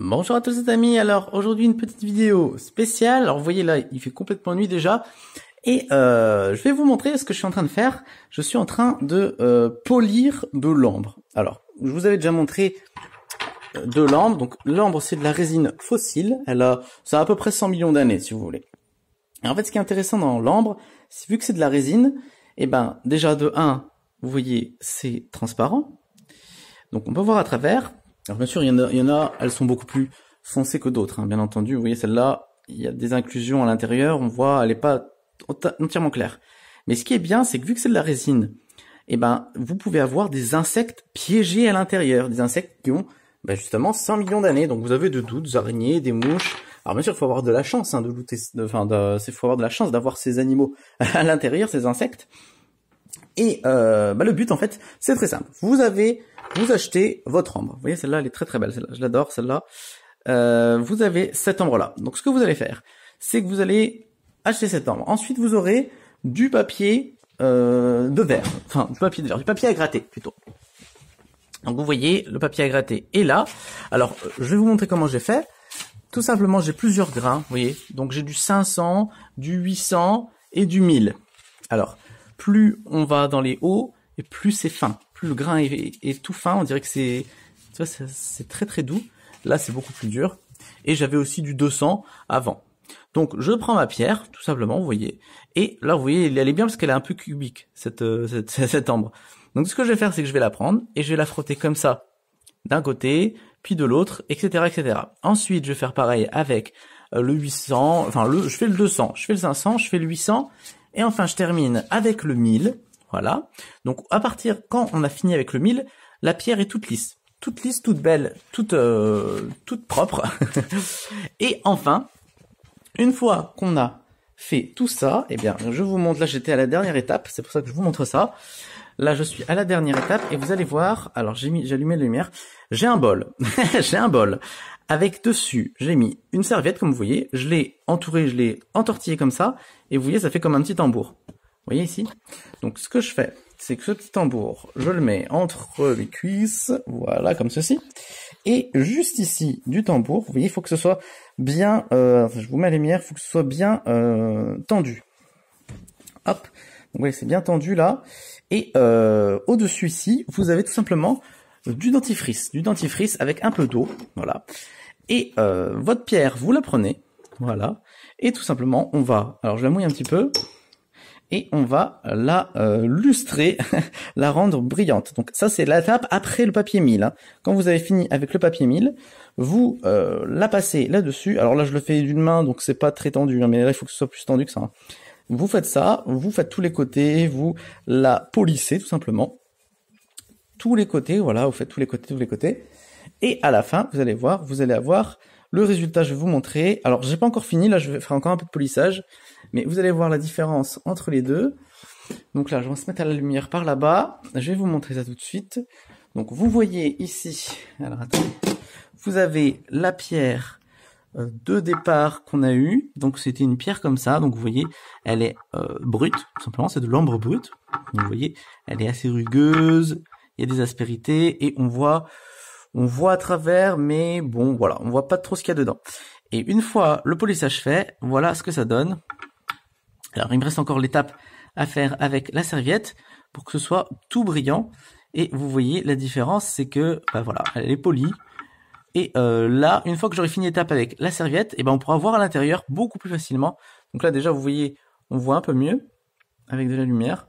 Bonjour à tous les amis, alors aujourd'hui une petite vidéo spéciale, alors vous voyez là il fait complètement nuit déjà et euh, je vais vous montrer ce que je suis en train de faire, je suis en train de euh, polir de l'ambre. Alors je vous avais déjà montré euh, de l'ambre, donc l'ambre c'est de la résine fossile, elle a, ça a à peu près 100 millions d'années si vous voulez. Et en fait ce qui est intéressant dans l'ambre, c'est vu que c'est de la résine, et eh ben déjà de 1, vous voyez c'est transparent, donc on peut voir à travers, alors bien sûr, il y, en a, il y en a, elles sont beaucoup plus foncées que d'autres, hein, bien entendu. Vous voyez, celle-là, il y a des inclusions à l'intérieur, on voit, elle n'est pas entièrement claire. Mais ce qui est bien, c'est que vu que c'est de la résine, eh ben, vous pouvez avoir des insectes piégés à l'intérieur, des insectes qui ont ben, justement 100 millions d'années. Donc vous avez de doutes des araignées, des mouches. Alors bien sûr, il faut avoir de la chance hein, de looter, enfin, de, faut avoir de la chance d'avoir ces animaux à l'intérieur, ces insectes. Et euh, bah, le but en fait, c'est très simple. Vous avez, vous achetez votre ombre. Vous voyez celle-là, elle est très très belle. Celle je l'adore celle-là. Euh, vous avez cette ombre-là. Donc ce que vous allez faire, c'est que vous allez acheter cette ombre. Ensuite, vous aurez du papier euh, de verre, enfin du papier de verre, du papier à gratter plutôt. Donc vous voyez, le papier à gratter est là. Alors, je vais vous montrer comment j'ai fait. Tout simplement, j'ai plusieurs grains, vous voyez. Donc j'ai du 500, du 800 et du 1000. Alors, plus on va dans les hauts, et plus c'est fin. Plus le grain est, tout fin, on dirait que c'est, c'est très très doux. Là, c'est beaucoup plus dur. Et j'avais aussi du 200 avant. Donc, je prends ma pierre, tout simplement, vous voyez. Et là, vous voyez, elle est bien parce qu'elle est un peu cubique, cette, euh, cette, ambre. Donc, ce que je vais faire, c'est que je vais la prendre et je vais la frotter comme ça, d'un côté, puis de l'autre, etc., etc. Ensuite, je vais faire pareil avec euh, le 800, enfin, le, je fais le 200, je fais le 500, je fais le 800, et enfin, je termine avec le mille, Voilà. Donc, à partir, quand on a fini avec le mille, la pierre est toute lisse. Toute lisse, toute belle, toute, euh, toute propre. et enfin, une fois qu'on a fait tout ça, eh bien, je vous montre, là, j'étais à la dernière étape. C'est pour ça que je vous montre ça. Là, je suis à la dernière étape et vous allez voir. Alors, j'ai mis, j'ai allumé la lumière. J'ai un bol. j'ai un bol. Avec dessus, j'ai mis une serviette, comme vous voyez. Je l'ai entourée, je l'ai entortillée comme ça. Et vous voyez, ça fait comme un petit tambour. Vous voyez ici Donc ce que je fais, c'est que ce petit tambour, je le mets entre les cuisses, voilà, comme ceci. Et juste ici du tambour, vous voyez, il faut que ce soit bien, euh, je vous mets la lumière, il faut que ce soit bien euh, tendu. Hop, vous voyez, c'est bien tendu là. Et euh, au-dessus ici, vous avez tout simplement du dentifrice, du dentifrice avec un peu d'eau, voilà. Et euh, votre pierre, vous la prenez, voilà. Et tout simplement, on va, alors je la mouille un petit peu, et on va la euh, lustrer, la rendre brillante. Donc ça, c'est l'étape après le papier mille. Hein. Quand vous avez fini avec le papier mille, vous euh, la passez là-dessus. Alors là, je le fais d'une main, donc c'est pas très tendu, hein, mais là, il faut que ce soit plus tendu que ça. Hein. Vous faites ça, vous faites tous les côtés, vous la polissez tout simplement tous les côtés, voilà, vous faites tous les côtés, tous les côtés. Et à la fin, vous allez voir, vous allez avoir le résultat, je vais vous montrer. Alors, j'ai pas encore fini, là, je vais faire encore un peu de polissage, mais vous allez voir la différence entre les deux. Donc là, je vais se mettre à la lumière par là-bas. Je vais vous montrer ça tout de suite. Donc, vous voyez ici, alors vous avez la pierre euh, de départ qu'on a eu. Donc, c'était une pierre comme ça. Donc, vous voyez, elle est euh, brute, simplement, c'est de l'ambre brute. Vous voyez, elle est assez rugueuse, il y a des aspérités et on voit, on voit à travers, mais bon, voilà, on voit pas trop ce qu'il y a dedans. Et une fois le polissage fait, voilà ce que ça donne. Alors, il me reste encore l'étape à faire avec la serviette pour que ce soit tout brillant. Et vous voyez, la différence, c'est que, bah voilà, elle est polie. Et euh, là, une fois que j'aurai fini l'étape avec la serviette, et eh ben on pourra voir à l'intérieur beaucoup plus facilement. Donc là, déjà, vous voyez, on voit un peu mieux avec de la lumière.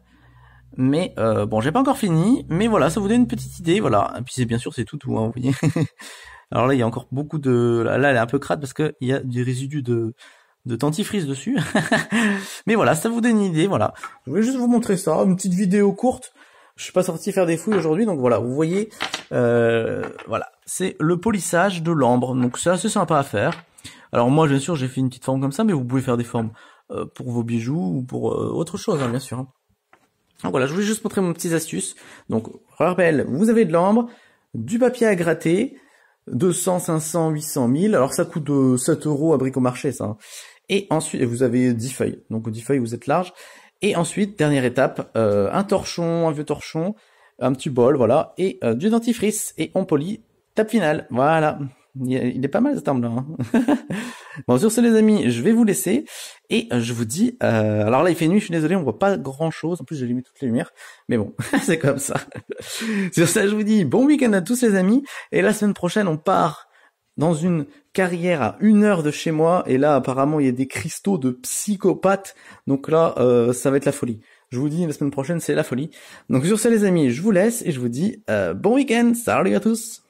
Mais euh, bon, j'ai pas encore fini, mais voilà, ça vous donne une petite idée, voilà. Et puis c'est bien sûr c'est tout tout, hein, vous voyez. Alors là, il y a encore beaucoup de, là, elle est un peu crade parce que il y a des résidus de de dentifrice dessus. mais voilà, ça vous donne une idée, voilà. Je voulais juste vous montrer ça, une petite vidéo courte. Je suis pas sorti faire des fouilles aujourd'hui, donc voilà, vous voyez, euh, voilà, c'est le polissage de l'ambre, donc c'est assez sympa à faire. Alors moi, bien sûr, j'ai fait une petite forme comme ça, mais vous pouvez faire des formes euh, pour vos bijoux ou pour euh, autre chose, hein, bien sûr. Hein. Donc ah, voilà, je voulais juste montrer mon petit astuce Donc, rebel vous avez de l'ambre, du papier à gratter, 200, 500, 800, 1000. Alors ça coûte 7 euh, euros à au marché ça. Hein. Et ensuite, vous avez 10 feuilles. Donc 10 feuilles, vous êtes large. Et ensuite, dernière étape, euh, un torchon, un vieux torchon, un petit bol, voilà, et euh, du dentifrice. Et on polie, tape finale. Voilà. Il est pas mal ce terme là bon, sur ce les amis, je vais vous laisser et euh, je vous dis. Euh, alors là, il fait nuit. Je suis désolé, on voit pas grand-chose. En plus, j'ai allumé toutes les lumières. Mais bon, c'est comme ça. sur ça, je vous dis bon week-end à tous les amis. Et la semaine prochaine, on part dans une carrière à une heure de chez moi. Et là, apparemment, il y a des cristaux de psychopathes. Donc là, euh, ça va être la folie. Je vous dis la semaine prochaine, c'est la folie. Donc sur ce les amis, je vous laisse et je vous dis bon week-end. Salut à tous.